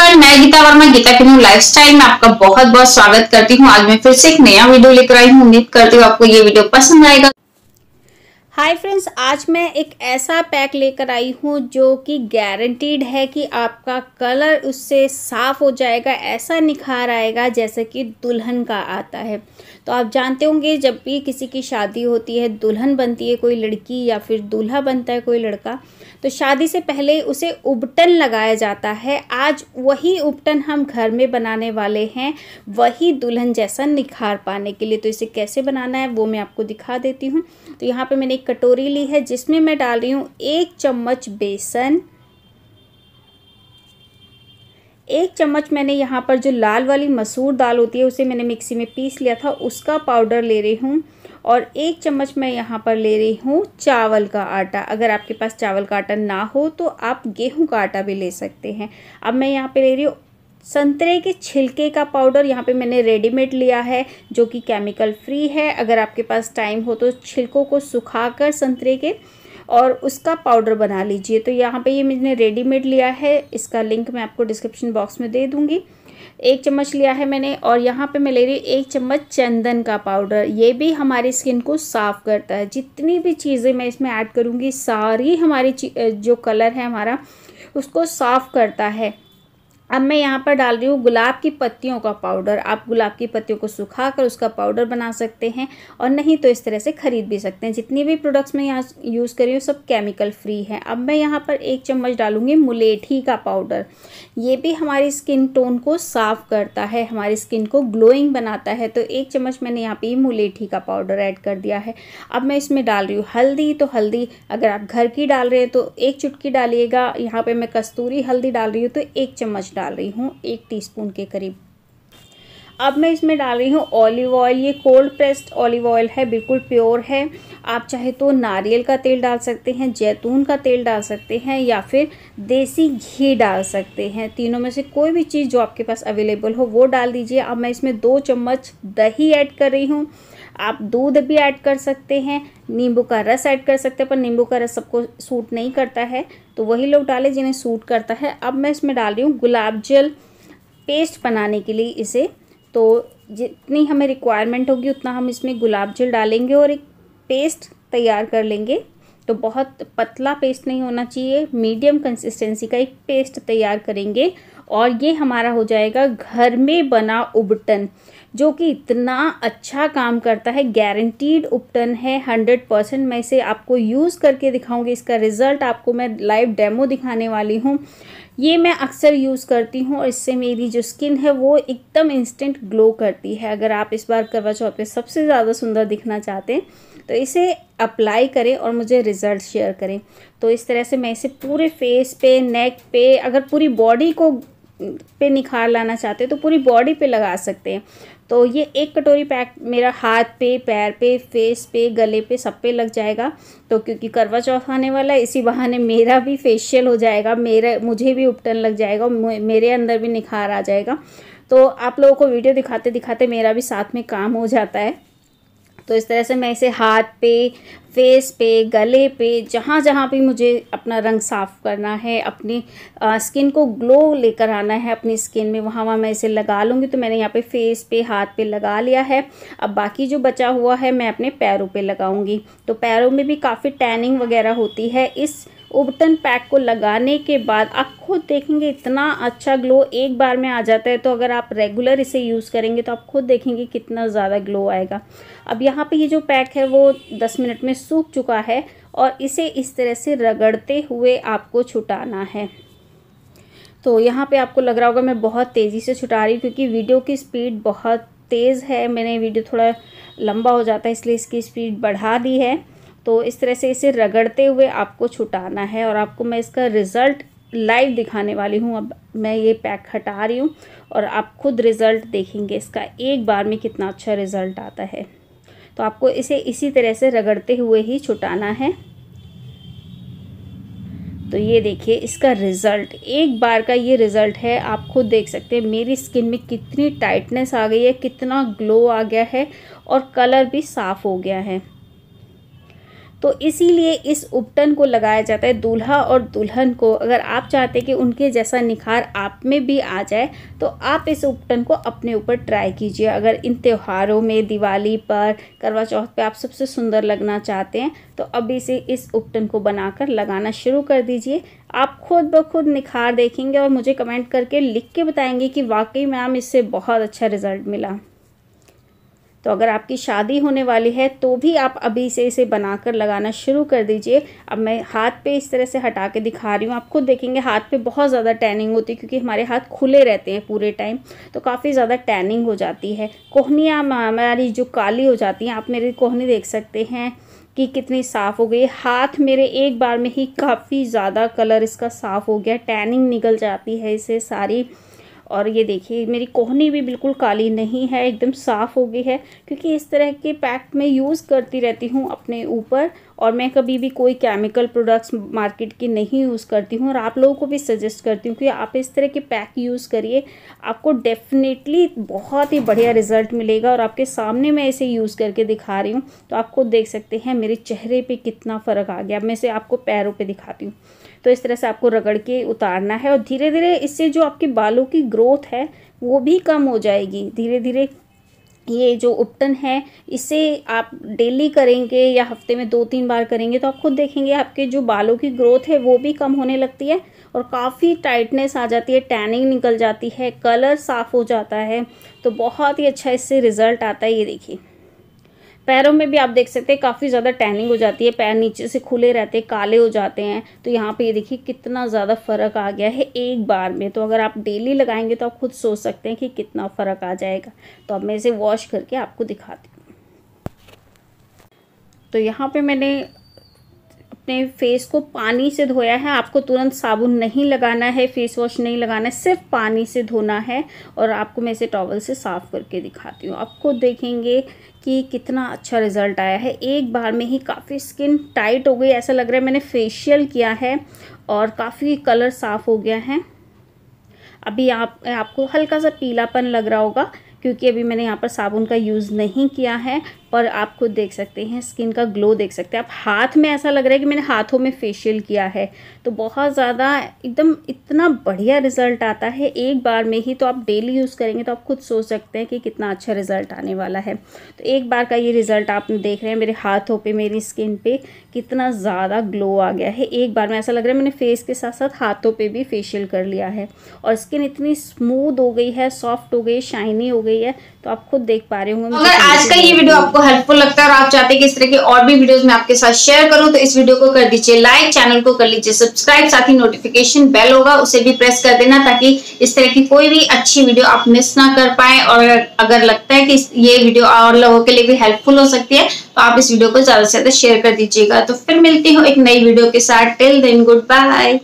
everyone मैं गीता वर्मा गीता के life style में आपका बहुत बहुत स्वागत करती हूँ आज मैं फिर से एक नया वीडियो लेकर आई हूँ उम्मीद करती हूँ आपको ये वीडियो पसंद आएगा हाय फ्रेंड्स आज मैं एक ऐसा पैक लेकर आई हूँ जो कि गारंटीड है कि आपका कलर उससे साफ़ हो जाएगा ऐसा निखार आएगा जैसे कि दुल्हन का आता है तो आप जानते होंगे जब भी किसी की शादी होती है दुल्हन बनती है कोई लड़की या फिर दूल्हा बनता है कोई लड़का तो शादी से पहले उसे उबटन लगाया जाता है आज वही उबटन हम घर में बनाने वाले हैं वही दुल्हन जैसा निखार पाने के लिए तो इसे कैसे बनाना है वो मैं आपको दिखा देती हूँ तो यहाँ पर मैंने एक कटोरी ली है जिसमें मैं डाल रही हूँ एक चम्मच बेसन एक चम्मच मैंने यहाँ पर जो लाल वाली मसूर दाल होती है उसे मैंने मिक्सी में पीस लिया था उसका पाउडर ले रही हूँ और एक चम्मच मैं यहाँ पर ले रही हूँ चावल का आटा अगर आपके पास चावल का आटा ना हो तो आप गेहूँ का आटा भी ले सकते हैं अब मैं यहाँ पर ले रही हूँ संतरे के छिलके का पाउडर यहाँ पे मैंने रेडीमेड लिया है जो कि केमिकल फ्री है अगर आपके पास टाइम हो तो छिलकों को सुखाकर संतरे के और उसका पाउडर बना लीजिए तो यहाँ पे ये मैंने रेडीमेड लिया है इसका लिंक मैं आपको डिस्क्रिप्शन बॉक्स में दे दूँगी एक चम्मच लिया है मैंने और यहाँ पे मैं ले रही हूँ एक चम्मच चंदन का पाउडर ये भी हमारी स्किन को साफ़ करता है जितनी भी चीज़ें मैं इसमें ऐड करूँगी सारी हमारी जो कलर है हमारा उसको साफ़ करता है अब मैं यहाँ पर डाल रही हूँ गुलाब की पत्तियों का पाउडर आप गुलाब की पत्तियों को सुखा कर उसका पाउडर बना सकते हैं और नहीं तो इस तरह से ख़रीद भी सकते हैं जितनी भी प्रोडक्ट्स मैं यहाँ यूज़ कर रही हूँ सब केमिकल फ्री है अब मैं यहाँ पर एक चम्मच डालूँगी मुलेठी का पाउडर ये भी हमारी स्किन टोन को साफ़ करता है हमारी स्किन को ग्लोइंग बनाता है तो एक चम्मच मैंने यहाँ पर मुलेठी का पाउडर ऐड कर दिया है अब मैं इसमें डाल रही हूँ हल्दी तो हल्दी अगर आप घर की डाल रहे हैं तो एक चुटकी डालिएगा यहाँ पर मैं कस्तूरी हल्दी डाल रही हूँ तो एक चम्मच डाल रही हूँ एक टीस्पून के करीब अब मैं इसमें डाल रही हूँ ऑलिव ऑयल ये कोल्ड प्रेस्ड ऑलिव ऑयल है बिल्कुल प्योर है आप चाहे तो नारियल का तेल डाल सकते हैं जैतून का तेल डाल सकते हैं या फिर देसी घी डाल सकते हैं तीनों में से कोई भी चीज़ जो आपके पास अवेलेबल हो वो डाल दीजिए अब मैं इसमें दो चम्मच दही ऐड कर रही हूँ आप दूध भी ऐड कर सकते हैं नींबू का रस ऐड कर सकते हैं पर नींबू का रस सबको सूट नहीं करता है तो वही लोग डालें जिन्हें सूट करता है अब मैं इसमें डाल रही हूँ गुलाब जल पेस्ट बनाने के लिए इसे तो जितनी हमें रिक्वायरमेंट होगी उतना हम इसमें गुलाब जल डालेंगे और एक पेस्ट तैयार कर लेंगे तो बहुत पतला पेस्ट नहीं होना चाहिए मीडियम कंसिस्टेंसी का एक पेस्ट तैयार करेंगे और ये हमारा हो जाएगा घर में बना उबटन जो कि इतना अच्छा काम करता है गारंटीड उपटन है हंड्रेड परसेंट मैं इसे आपको यूज़ करके दिखाऊंगी इसका रिज़ल्ट आपको मैं लाइव डेमो दिखाने वाली हूँ ये मैं अक्सर यूज़ करती हूँ और इससे मेरी जो स्किन है वो एकदम इंस्टेंट ग्लो करती है अगर आप इस बार करवा चौथ पे सबसे ज़्यादा सुंदर दिखना चाहते हैं तो इसे अप्लाई करें और मुझे रिज़ल्ट शेयर करें तो इस तरह से मैं इसे पूरे फेस पे नेक पे अगर पूरी बॉडी को पे निखार लाना चाहते हैं तो पूरी बॉडी पे लगा सकते हैं तो ये एक कटोरी पैक मेरा हाथ पे पैर पे फेस पे गले पे सब पे लग जाएगा तो क्योंकि करवा चौथ आने वाला है इसी बहाने मेरा भी फेशियल हो जाएगा मेरा मुझे भी उपटन लग जाएगा मेरे अंदर भी निखार आ जाएगा तो आप लोगों को वीडियो दिखाते दिखाते मेरा भी साथ में काम हो जाता है तो इस तरह से मैं इसे हाथ पे फेस पे गले पे जहाँ जहाँ पे मुझे अपना रंग साफ़ करना है अपनी स्किन को ग्लो लेकर आना है अपनी स्किन में वहाँ वहाँ मैं इसे लगा लूँगी तो मैंने यहाँ पे फेस पे हाथ पे लगा लिया है अब बाकी जो बचा हुआ है मैं अपने पैरों पे लगाऊँगी तो पैरों में भी काफ़ी टैनिंग वगैरह होती है इस उबटन पैक को लगाने के बाद आप खुद देखेंगे इतना अच्छा ग्लो एक बार में आ जाता है तो अगर आप रेगुलर इसे यूज़ करेंगे तो आप खुद देखेंगे कितना ज़्यादा ग्लो आएगा अब यहाँ पे ये जो पैक है वो 10 मिनट में सूख चुका है और इसे इस तरह से रगड़ते हुए आपको छुटाना है तो यहाँ पे आपको लग रहा होगा मैं बहुत तेज़ी से छुटा रही हूँ क्योंकि वीडियो की स्पीड बहुत तेज़ है मैंने वीडियो थोड़ा लंबा हो जाता है इसलिए इसकी स्पीड बढ़ा दी है तो इस तरह से इसे रगड़ते हुए आपको छुटाना है और आपको मैं इसका रिज़ल्ट लाइव दिखाने वाली हूँ अब मैं ये पैक हटा रही हूँ और आप खुद रिज़ल्ट देखेंगे इसका एक बार में कितना अच्छा रिज़ल्ट आता है तो आपको इसे इसी तरह से रगड़ते हुए ही छुटाना है तो ये देखिए इसका रिज़ल्ट एक बार का ये रिज़ल्ट है आप खुद देख सकते हैं मेरी स्किन में कितनी टाइटनेस आ गई है कितना ग्लो आ गया है और कलर भी साफ़ हो गया है तो इसीलिए इस उपटन को लगाया जाता है दूल्हा और दुल्हन को अगर आप चाहते हैं कि उनके जैसा निखार आप में भी आ जाए तो आप इस उपटन को अपने ऊपर ट्राई कीजिए अगर इन त्योहारों में दिवाली पर करवा चौथ पे आप सबसे सुंदर लगना चाहते हैं तो अभी से इस उपटन को बनाकर लगाना शुरू कर दीजिए आप खुद ब खुद निखार देखेंगे और मुझे कमेंट करके लिख के बताएंगे कि वाकई मैम इससे बहुत अच्छा रिजल्ट मिला तो अगर आपकी शादी होने वाली है तो भी आप अभी से इसे बनाकर लगाना शुरू कर दीजिए अब मैं हाथ पे इस तरह से हटा के दिखा रही हूँ आप खुद देखेंगे हाथ पे बहुत ज़्यादा टैनिंग होती है क्योंकि हमारे हाथ खुले रहते हैं पूरे टाइम तो काफ़ी ज़्यादा टैनिंग हो जाती है कोहनियाँ हमारी जो काली हो जाती हैं आप मेरी कोहनी देख सकते हैं कि कितनी साफ़ हो गई हाथ मेरे एक बार में ही काफ़ी ज़्यादा कलर इसका साफ़ हो गया टैनिंग निकल जाती है इसे सारी और ये देखिए मेरी कोहनी भी बिल्कुल काली नहीं है एकदम साफ़ हो गई है क्योंकि इस तरह के पैक मैं यूज़ करती रहती हूँ अपने ऊपर और मैं कभी भी कोई केमिकल प्रोडक्ट्स मार्केट की नहीं यूज़ करती हूँ और आप लोगों को भी सजेस्ट करती हूँ कि आप इस तरह के पैक यूज़ करिए आपको डेफिनेटली बहुत ही बढ़िया रिजल्ट मिलेगा और आपके सामने मैं इसे यूज़ करके दिखा रही हूँ तो आप खुद देख सकते हैं मेरे चेहरे पर कितना फ़र्क आ गया मैं इसे आपको पैरों पर दिखाती हूँ तो इस तरह से आपको रगड़ के उतारना है और धीरे धीरे इससे जो आपके बालों की ग्रोथ ग्रोथ है वो भी कम हो जाएगी धीरे धीरे ये जो उपटन है इसे आप डेली करेंगे या हफ्ते में दो तीन बार करेंगे तो आप खुद देखेंगे आपके जो बालों की ग्रोथ है वो भी कम होने लगती है और काफ़ी टाइटनेस आ जाती है टैनिंग निकल जाती है कलर साफ़ हो जाता है तो बहुत ही अच्छा इससे रिज़ल्ट आता है ये देखिए पैरों में भी आप देख सकते हैं काफ़ी ज़्यादा टैनिंग हो जाती है पैर नीचे से खुले रहते हैं काले हो जाते हैं तो यहाँ पे ये देखिए कितना ज़्यादा फ़र्क आ गया है एक बार में तो अगर आप डेली लगाएंगे तो आप खुद सोच सकते हैं कि कितना फ़र्क आ जाएगा तो अब मैं इसे वॉश करके आपको दिखाती हूँ तो यहाँ पे मैंने अपने फेस को पानी से धोया है आपको तुरंत साबुन नहीं लगाना है फेस वॉश नहीं लगाना है सिर्फ पानी से धोना है और आपको मैं इसे टॉवल से साफ़ करके दिखाती हूँ आपको देखेंगे कि कितना अच्छा रिज़ल्ट आया है एक बार में ही काफ़ी स्किन टाइट हो गई ऐसा लग रहा है मैंने फेशियल किया है और काफ़ी कलर साफ़ हो गया है अभी आप आपको हल्का सा पीलापन लग रहा होगा क्योंकि अभी मैंने यहाँ पर साबुन का यूज़ नहीं किया है और आप खुद देख सकते हैं स्किन का ग्लो देख सकते हैं आप हाथ में ऐसा लग रहा है कि मैंने हाथों में फेशियल किया है तो बहुत ज़्यादा एकदम इतना बढ़िया रिजल्ट आता है एक बार में ही तो आप डेली यूज़ करेंगे तो आप खुद सोच सकते हैं कि कितना अच्छा रिजल्ट आने वाला है तो एक बार का ये रिजल्ट आप देख रहे हैं मेरे हाथों पर मेरी स्किन पर कितना ज़्यादा ग्लो आ गया है एक बार में ऐसा लग रहा है मैंने फेस के साथ साथ हाथों पर भी फेशियल कर लिया है और स्किन इतनी स्मूद हो गई है सॉफ्ट हो गई शाइनी हो गई है तो आप खुद देख पा रहे होंगे आज का ये वीडियो आपको हेल्पफुल लगता है और आप चाहते हैं कि इस तरह के और भी वीडियोस मैं आपके साथ शेयर करूं तो इस वीडियो को कर दीजिए लाइक चैनल को कर लीजिए सब्सक्राइब साथ ही नोटिफिकेशन बेल होगा उसे भी प्रेस कर देना ताकि इस तरह की कोई भी अच्छी वीडियो आप मिस ना कर पाए और अगर लगता है कि ये वीडियो और लोगों के लिए भी हेल्पफुल हो सकती है तो आप इस वीडियो को ज्यादा से ज्यादा शेयर कर दीजिएगा तो फिर मिलती हूँ एक नई वीडियो के साथ टिल देन गुड बाय